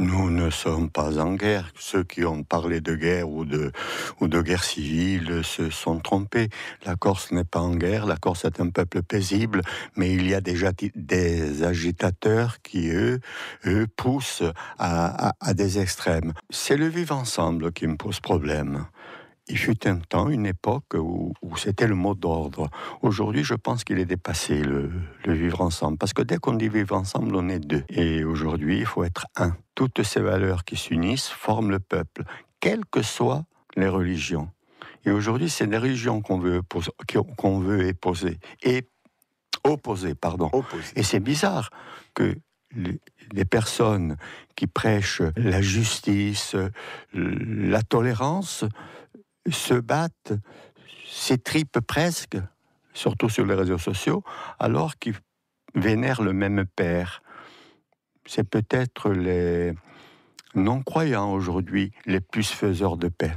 Nous ne sommes pas en guerre. Ceux qui ont parlé de guerre ou de, guerre civile se sont trompés. La Corse n'est pas en guerre, la Corse est un peuple paisible, mais il y a déjà des agitateurs qui, eux, poussent à des extrêmes. C'est le vivre ensemble qui me pose problème il fut un temps, une époque où, c'était le mot d'ordre. Aujourd'hui, je pense qu'il est dépassé, le, vivre ensemble. Parce que dès qu'on dit vivre ensemble, on est deux. Et aujourd'hui, il faut être un. Toutes ces valeurs qui s'unissent forment le peuple, quelles que soient les religions. Et aujourd'hui, c'est des religions qu'on veut, qu'on veut époser, et opposer. Pardon. Opposer. Et c'est bizarre que les personnes qui prêchent la justice, la tolérance, se battent, s'étripent presque, surtout sur les réseaux sociaux, alors qu'ils vénèrent le même Père. C'est peut-être les non-croyants aujourd'hui les plus faiseurs de paix.